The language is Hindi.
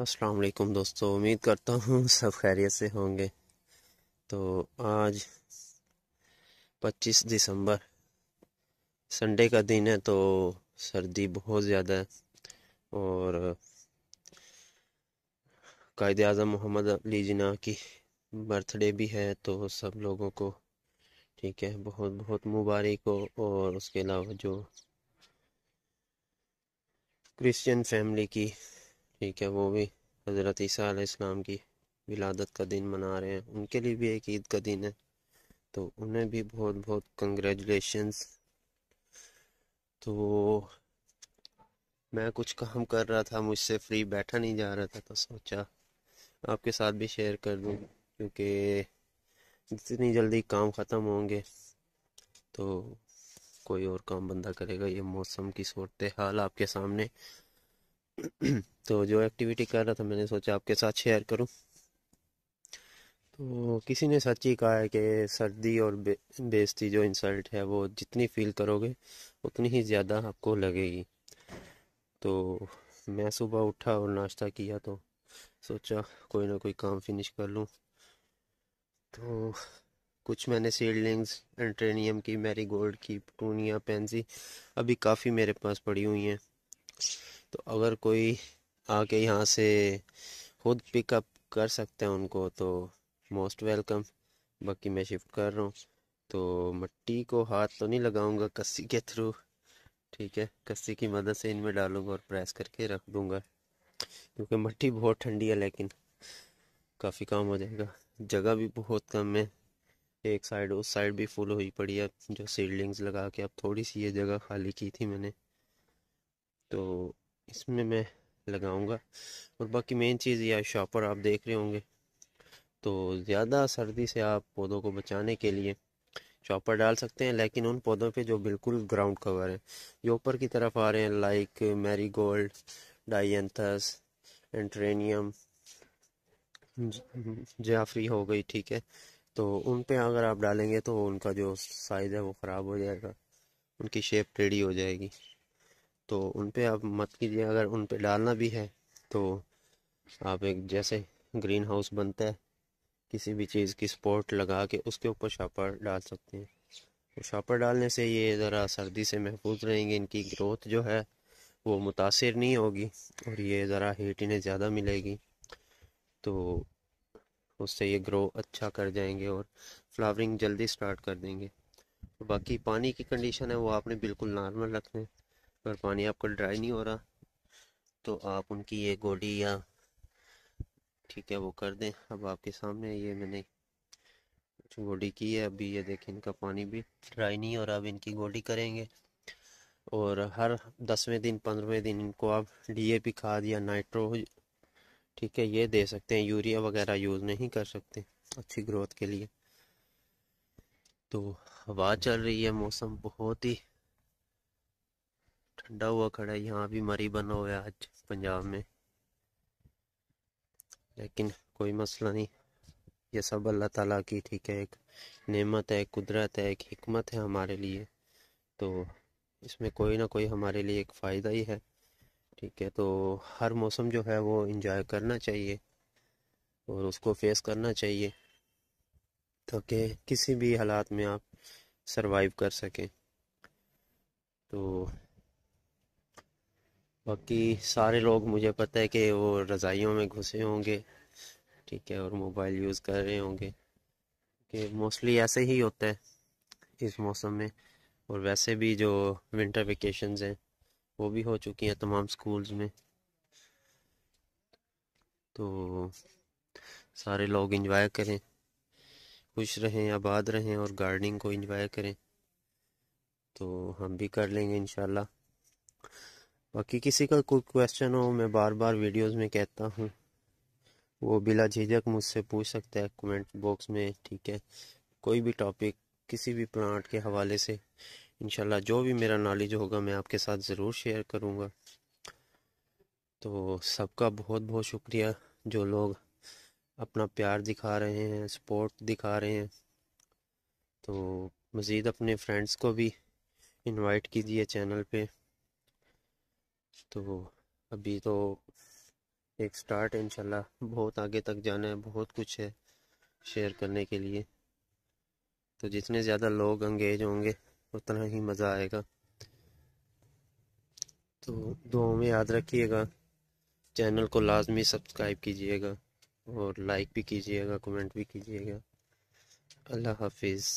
अस्सलाम वालेकुम दोस्तों उम्मीद करता हूँ सब खैरियत से होंगे तो आज 25 दिसंबर संडे का दिन है तो सर्दी बहुत ज़्यादा है और कायद अजम मोहम्मद अली जना की बर्थडे भी है तो सब लोगों को ठीक है बहुत बहुत मुबारक हो और उसके अलावा जो क्रिश्चियन फैमिली की ठीक है वो भी हज़रत ईसा की विलादत का दिन मना रहे हैं उनके लिए भी एक ईद का दिन है तो उन्हें भी बहुत बहुत कंग्रेचुलेशंस तो मैं कुछ काम कर रहा था मुझसे फ्री बैठा नहीं जा रहा था तो सोचा आपके साथ भी शेयर कर दूँ क्योंकि जितनी जल्दी काम ख़त्म होंगे तो कोई और काम बंदा करेगा ये मौसम की सूरत हाल आपके सामने तो जो एक्टिविटी कर रहा था मैंने सोचा आपके साथ शेयर करूं तो किसी ने सच ही कहा है कि सर्दी और बे, जो इंसल्ट है वो जितनी फील करोगे उतनी ही ज़्यादा आपको लगेगी तो मैं सुबह उठा और नाश्ता किया तो सोचा कोई ना कोई काम फिनिश कर लूँ तो कुछ मैंने सीडलिंग्स एंट्रेनियम की मेरी गोल्ड की पटूनिया पेंसी अभी काफ़ी मेरे पास पड़ी हुई हैं तो अगर कोई आके यहाँ से खुद पिकअप कर सकते हैं उनको तो मोस्ट वेलकम बाकी मैं शिफ्ट कर रहा हूँ तो मट्टी को हाथ तो नहीं लगाऊंगा कस्सी के थ्रू ठीक है कस्सी की मदद से इनमें डालूंगा और प्रेस करके रख दूंगा क्योंकि मट्टी बहुत ठंडी है लेकिन काफ़ी काम हो जाएगा जगह भी बहुत कम है एक साइड उस साइड भी फुल हुई पड़ी है जो सीडलिंग्स लगा के अब थोड़ी सी ये जगह खाली की थी मैंने तो इसमें मैं लगाऊंगा और बाकी मेन चीज़ यह शॉपर आप देख रहे होंगे तो ज़्यादा सर्दी से आप पौधों को बचाने के लिए चॉपर डाल सकते हैं लेकिन उन पौधों पे जो बिल्कुल ग्राउंड कवर है जो ऊपर की तरफ आ रहे हैं लाइक मेरी गोल्ड डाइंथस एंट्रेनियम जाफरी हो गई ठीक है तो उन पे अगर आप डालेंगे तो उनका जो साइज़ है वो ख़राब हो जाएगा उनकी शेप टेढ़ी हो जाएगी तो उन पर आप मत कीजिए अगर उन पर डालना भी है तो आप एक जैसे ग्रीन हाउस बनता है किसी भी चीज़ की स्पोर्ट लगा के उसके ऊपर शापर डाल सकते हैं तो शापर डालने से ये ज़रा सर्दी से महफूज रहेंगे इनकी ग्रोथ जो है वो मुतासर नहीं होगी और ये ज़रा हीट इन्हें ज़्यादा मिलेगी तो उससे ये ग्रो अच्छा कर जाएंगे और फ्लावरिंग जल्दी स्टार्ट कर देंगे बाकी पानी की कंडीशन है वो आपने बिल्कुल नॉर्मल रखनी है पर पानी आपका ड्राई नहीं हो रहा तो आप उनकी ये गोली या ठीक है वो कर दें अब आपके सामने ये मैंने गोली की है अभी ये देखें इनका पानी भी ड्राई नहीं हो रहा अब इनकी गोली करेंगे और हर दसवें दिन पंद्रहवें दिन इनको आप डीएपी खाद या नाइट्रो ठीक है ये दे सकते हैं यूरिया वगैरह यूज़ नहीं कर सकते अच्छी ग्रोथ के लिए तो हवा चल रही है मौसम बहुत ही ठंडा हुआ खड़ा है यहाँ भी मरी बना हुआ है आज पंजाब में लेकिन कोई मसला नहीं ये सब अल्लाह ताला की ठीक है एक नेमत है कुदरत है एक हमत है हमारे लिए तो इसमें कोई ना कोई हमारे लिए एक फ़ायदा ही है ठीक है तो हर मौसम जो है वो इंजॉय करना चाहिए और उसको फेस करना चाहिए ताकि किसी भी हालात में आप सरवाइव कर सकें तो बाकी सारे लोग मुझे पता है कि वो रज़ाइयों में घुसे होंगे ठीक है और मोबाइल यूज़ कर रहे होंगे कि मोस्टली ऐसे ही होता है इस मौसम में और वैसे भी जो विंटर वेकेशन हैं वो भी हो चुकी हैं तमाम स्कूल्स में तो सारे लोग इंजॉय करें खुश रहें आबाद रहें और गार्डनिंग को इंजॉय करें तो हम भी कर लेंगे इंशाल्लाह बाकी किसी का कोई क्वेश्चन हो मैं बार बार वीडियोस में कहता हूँ वो बिला झिझक मुझसे पूछ सकता है कमेंट बॉक्स में ठीक है कोई भी टॉपिक किसी भी प्लांट के हवाले से इनशाला जो भी मेरा नॉलेज होगा मैं आपके साथ ज़रूर शेयर करूँगा तो सबका बहुत बहुत शुक्रिया जो लोग अपना प्यार दिखा रहे हैं सपोर्ट दिखा रहे हैं तो मज़ीद अपने फ्रेंड्स को भी इनवाइट कीजिए चैनल पे तो अभी तो एक स्टार्ट इंशाल्लाह बहुत आगे तक जाना है बहुत कुछ है शेयर करने के लिए तो जितने ज़्यादा लोग अंगेज होंगे उतना ही मज़ा आएगा तो दो में याद रखिएगा चैनल को लाजमी सब्सक्राइब कीजिएगा और लाइक भी कीजिएगा कमेंट भी कीजिएगा अल्लाह हाफिज़